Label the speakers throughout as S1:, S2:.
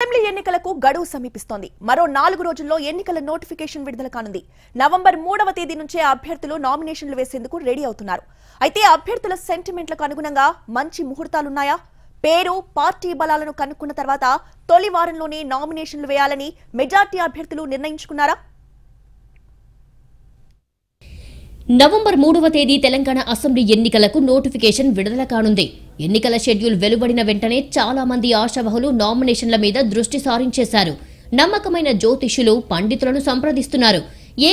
S1: assembly ఎన్నికలకు గడువు సమీపిస్తోంది మరో నాలుగు రోజుల్లో ఎన్నికల నోటిఫికేషన్ విడుదల కానుంది నవంబర్ మూడవ తేదీ నుంచే అభ్యర్థులు నామినేషన్లు వేసేందుకు రెడీ అవుతున్నారు అయితే అభ్యర్థుల సెంటిమెంట్లకు అనుగుణంగా మంచి ముహూర్తాలున్నాయా పేరు పార్టీ బలాలను కనుక్కున్న తర్వాత తొలి వారంలోనే నామినేషన్లు వేయాలని మెజార్టీ అభ్యర్థులు నిర్ణయించుకున్నారా నవంబర్ మూడవ తేదీ తెలంగాణ అసెంబ్లీ ఎన్నికలకు నోటిఫికేషన్ విడుదల కానుంది ఎన్నికల షెడ్యూల్ వెలువడిన వెంటనే చాలా మంది ఆశావహులు నామినేషన్ల మీద దృష్టి సారించేశారు నమ్మకమైన జ్యోతిష్యులు పండితులను సంప్రదిస్తున్నారు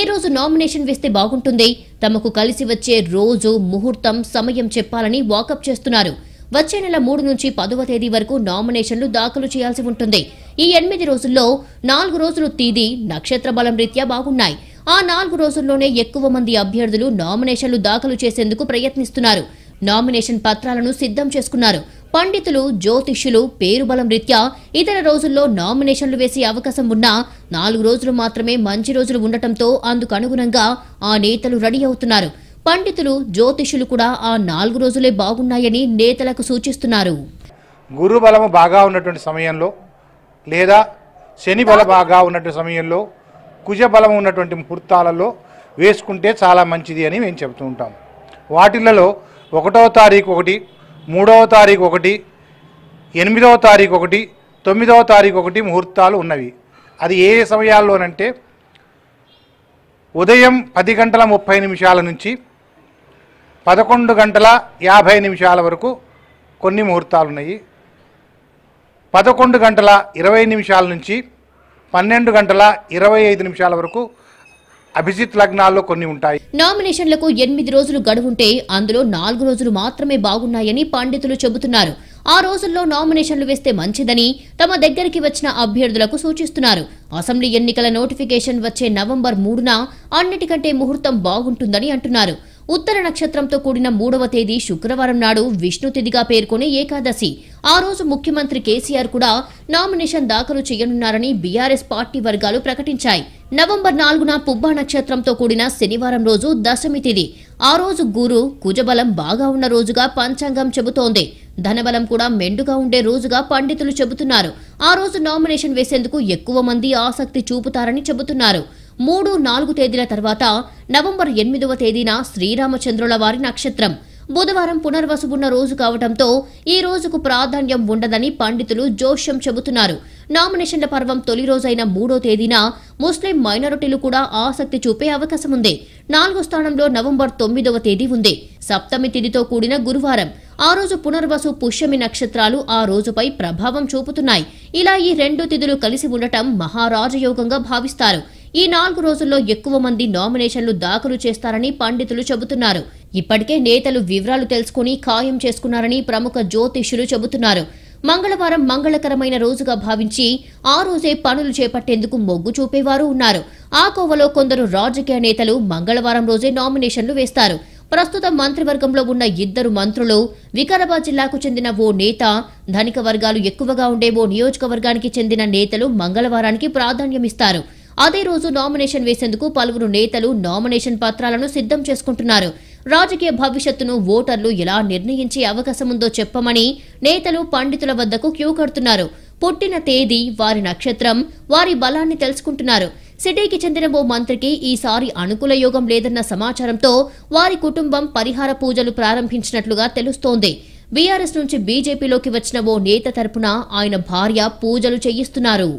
S1: ఏ రోజు నామినేషన్ వేస్తే బాగుంటుంది తమకు కలిసి వచ్చే రోజు ముహూర్తం సమయం చెప్పాలని వాకప్ చేస్తున్నారు వచ్చే నెల మూడు నుంచి పదవ తేదీ వరకు నామినేషన్లు దాఖలు చేయాల్సి ఉంటుంది ఈ ఎనిమిది రోజుల్లో నాలుగు రోజులు తేదీ నక్షత్ర బలం రీత్యా బాగున్నాయి ఆ నాలుగు రోజుల్లోనే ఎక్కువ మంది అభ్యర్థులు నామినేషన్లు దాఖలు చేసేందుకు ప్రయత్నిస్తున్నారు నామినేషన్ పత్రాలను సిద్ధం చేసుకున్నారు పండితులు జ్యోతిష్యులు పేరుబలం రీత్యా ఇతర రోజుల్లో నామినేషన్లు వేసే అవకాశం ఉన్నా నాలుగు రోజులు మాత్రమే మంచి రోజులు ఉండటంతో అందుకు అనుగుణంగా ఆ నేతలు రెడీ అవుతున్నారు పండితులు జ్యోతిష్యులు కూడా ఆ నాలుగు రోజులే బాగున్నాయని నేతలకు సూచిస్తున్నారు
S2: గురు బలము బాగా ఉన్నటువంటి సమయంలో లేదా శని బల బాగా ఉన్నటువంటి సమయంలో కుజబలం ఉన్నటువంటి ముహూర్తాలలో వేసుకుంటే చాలా మంచిది అని మేము చెబుతూ ఉంటాం వాటిలలో ఒకటవ తారీఖు ఒకటి మూడవ తారీఖు ఒకటి ఎనిమిదవ తారీఖు ఒకటి తొమ్మిదవ తారీఖు ఒకటి ముహూర్తాలు ఉన్నవి అది ఏ సమయాల్లోనంటే ఉదయం పది గంటల ముప్పై నిమిషాల నుంచి పదకొండు గంటల యాభై నిమిషాల వరకు కొన్ని ముహూర్తాలు ఉన్నాయి పదకొండు గంటల ఇరవై నిమిషాల నుంచి పన్నెండు గంటల ఇరవై ఐదు నిమిషాల వరకు అభిజిత్ లగ్నాల్లో కొన్ని ఉంటాయి
S1: నామినేషన్లకు ఎనిమిది రోజులు గడువుంటే అందులో నాలుగు రోజులు మాత్రమే బాగున్నాయని పండితులు చెబుతున్నారు ఆ రోజుల్లో నామినేషన్లు వేస్తే మంచిదని తమ దగ్గరికి వచ్చిన అభ్యర్థులకు సూచిస్తున్నారు అసెంబ్లీ ఎన్నికల నోటిఫికేషన్ వచ్చే నవంబర్ మూడున అన్నిటికంటే ముహూర్తం బాగుంటుందని అంటున్నారు ఉత్తర నక్షత్రంతో కూడిన మూడవ తేదీ శుక్రవారం నాడు విష్ణుతిథిగా పేర్కొనే ఏకాదశి ఆ రోజు ముఖ్యమంత్రి కేసీఆర్ కూడా నామినేషన్ దాఖలు చేయనున్నారని బీఆర్ఎస్ పార్టీ వర్గాలు ప్రకటించాయి నవంబర్ నాలుగున పుబ్బా నక్షత్రంతో కూడిన శనివారం రోజు దశమి తిథి ఆ రోజు గురు కుజబలం బాగా ఉన్న రోజుగా పంచాంగం చెబుతోంది ధనబలం కూడా మెండుగా ఉండే రోజుగా పండితులు చెబుతున్నారు ఆ రోజు నామినేషన్ వేసేందుకు ఎక్కువ మంది ఆసక్తి చూపుతారని చెబుతున్నారు మూడు నాలుగు తేదీల తర్వాత నవంబర్ ఎనిమిదవ తేదీన శ్రీరామచంద్రుల వారి నక్షత్రం బుధవారం పునర్వసుకున్న రోజు కావడంతో ఈ రోజుకు ప్రాధాన్యం ఉండదని పండితులు జోష్యం చెబుతున్నారు నామినేషన్ల పర్వం తొలి రోజైన మూడో తేదీన ముస్లిం మైనారిటీలు కూడా ఆసక్తి చూపే అవకాశం ఉంది నాలుగో స్థానంలో నవంబర్ తొమ్మిదవ తేదీ ఉంది సప్తమి తేదీతో కూడిన గురువారం ఆ రోజు పునర్వసు పుష్యమి నక్షత్రాలు ఆ రోజుపై ప్రభావం చూపుతున్నాయి ఇలా ఈ రెండు తిథులు కలిసి ఉండటం మహారాజయోగంగా భావిస్తారు ఈ నాలుగు రోజుల్లో ఎక్కువ మంది నామినేషన్లు దాఖలు చేస్తారని పండితులు చెబుతున్నారు ఇప్పటికే నేతలు వివరాలు తెలుసుకుని ఖాయం చేసుకున్నారని ప్రముఖ జ్యోతిష్యులు చెబుతున్నారు మంగళవారం మంగళకరమైన రోజుగా భావించి ఆ రోజే పనులు చేపట్టేందుకు మొగ్గు చూపేవారు ఉన్నారు ఆ కోవలో కొందరు రాజకీయ నేతలు మంగళవారం రోజే నామినేషన్లు వేస్తారు ప్రస్తుతం మంత్రివర్గంలో ఉన్న ఇద్దరు మంత్రులు వికారాబాద్ జిల్లాకు చెందిన ఓ నేత ధనిక వర్గాలు ఎక్కువగా ఉండే ఓ నియోజకవర్గానికి చెందిన నేతలు మంగళవారానికి ప్రాధాన్యమిస్తారు అదే రోజు నామినేషన్ వేసేందుకు పలువురు నేతలు నామినేషన్ పత్రాలను సిద్ధం చేసుకుంటున్నారు రాజకీయ భవిష్యత్తును ఓటర్లు ఎలా నిర్ణయించే అవకాశం ఉందో చెప్పమని నేతలు పండితుల వద్దకు క్యూ కడుతున్నారు పుట్టిన తేదీ వారి నక్షత్రం వారి బలాన్ని తెలుసుకుంటున్నారు సిటీకి చెందిన ఓ మంత్రికి ఈసారి అనుకూల యోగం లేదన్న సమాచారంతో వారి కుటుంబం పరిహార పూజలు ప్రారంభించినట్లుగా తెలుస్తోంది బీఆర్ఎస్ నుంచి బీజేపీలోకి వచ్చిన ఓ నేత తరపున ఆయన భార్య పూజలు చేయిస్తున్నారు